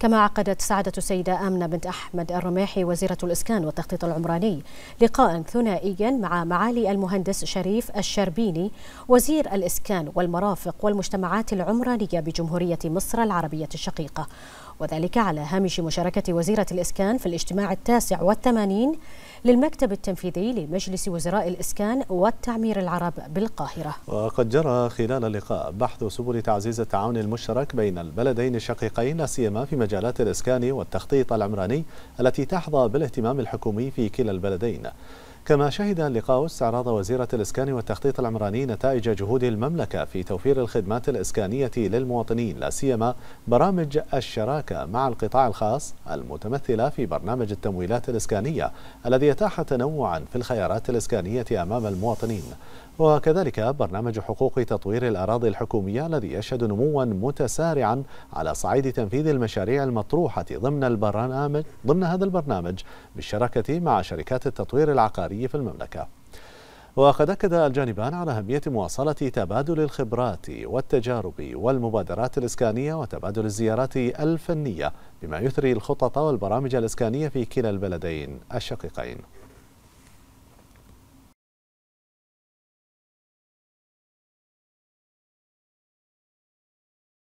كما عقدت سعادة السيدة آمنة بنت أحمد الرماحي وزيرة الإسكان والتخطيط العمراني لقاء ثنائيا مع معالي المهندس شريف الشربيني وزير الإسكان والمرافق والمجتمعات العمرانية بجمهورية مصر العربية الشقيقة وذلك على هامش مشاركة وزيرة الإسكان في الاجتماع التاسع والثمانين للمكتب التنفيذي لمجلس وزراء الإسكان والتعمير العرب بالقاهرة وقد جرى خلال اللقاء بحث سبل تعزيز التعاون المشترك بين البلدين الشقيقين سيما في مجالات الإسكان والتخطيط العمراني التي تحظى بالاهتمام الحكومي في كلا البلدين كما شهد اللقاء استعراض وزيرة الإسكان والتخطيط العمراني نتائج جهود المملكة في توفير الخدمات الإسكانية للمواطنين لا سيما برامج الشراكة مع القطاع الخاص المتمثلة في برنامج التمويلات الإسكانية الذي يتاح تنوعا في الخيارات الإسكانية أمام المواطنين وكذلك برنامج حقوق تطوير الأراضي الحكومية الذي يشهد نموا متسارعا على صعيد تنفيذ المشاريع المطروحة ضمن البرنامج ضمن هذا البرنامج بالشراكة مع شركات التطوير العقاري في المملكة. وقد أكد الجانبان على أهمية مواصلة تبادل الخبرات والتجارب والمبادرات الإسكانية وتبادل الزيارات الفنية بما يثري الخطط والبرامج الإسكانية في كلا البلدين الشقيقين